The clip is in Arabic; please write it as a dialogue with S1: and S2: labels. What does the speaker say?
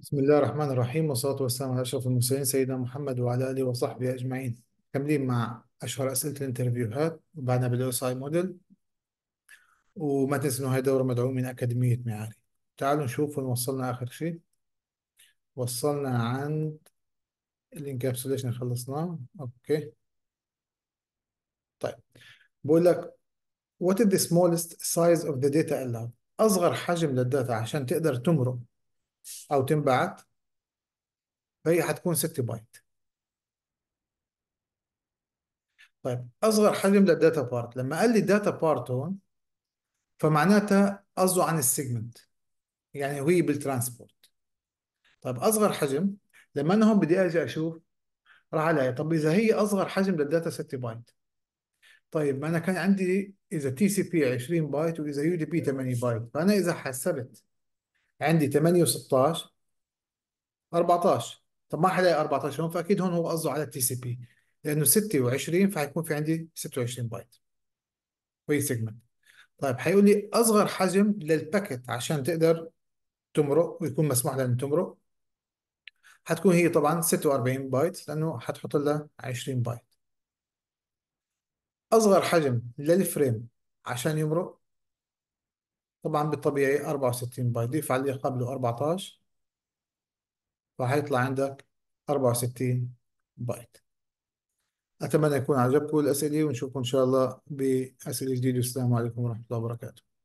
S1: بسم الله الرحمن الرحيم والصلاة والسلام على أشرف المرسلين سيدنا محمد وعلى آله وصحبه أجمعين كاملين مع أشهر أسئلة الانترفيوهات وبعدها بالاس اي موديل وما تنسوا إنه هاي دورة مدعومة من أكاديمية معاري تعالوا نشوف وين وصلنا آخر شيء وصلنا عند الانكابسوليشن خلصناه أوكي طيب بقول لك what is the smallest size of the data allowed أصغر حجم للداتا عشان تقدر تمرق او تنبعت فهي حتكون 6 بايت طيب اصغر حجم للداتا بارت لما قال لي داتا بارت هون فمعناتها قصده عن السيجمنت يعني هي بالترانسبورت طيب اصغر حجم لما انا هون بدي اجي اشوف راح الاقي طب اذا هي اصغر حجم للداتا 6 بايت طيب ما انا كان عندي اذا تي سي بي 20 بايت واذا يو دي بي 8 بايت فانا اذا حسبت عندي 8 و16 14 طب ما حلاقي 14 هون فاكيد هون هو قصده على التي سي بي لانه 26 فحيكون في عندي 26 بايت وهي سيجمنت طيب حيقول لي اصغر حجم للباكت عشان تقدر تمرق ويكون مسموح لها ان تمرق حتكون هي طبعا 46 بايت لانه حتحط لها 20 بايت اصغر حجم للفريم عشان يمرق طبعا بالطبيعي 64 باي ضيف عليه قبله 14 يطلع عندك 64 بايت أتمنى يكون عجبكم الأسئلة ونشوفكم إن شاء الله بأسئلة جديدة والسلام عليكم ورحمة الله وبركاته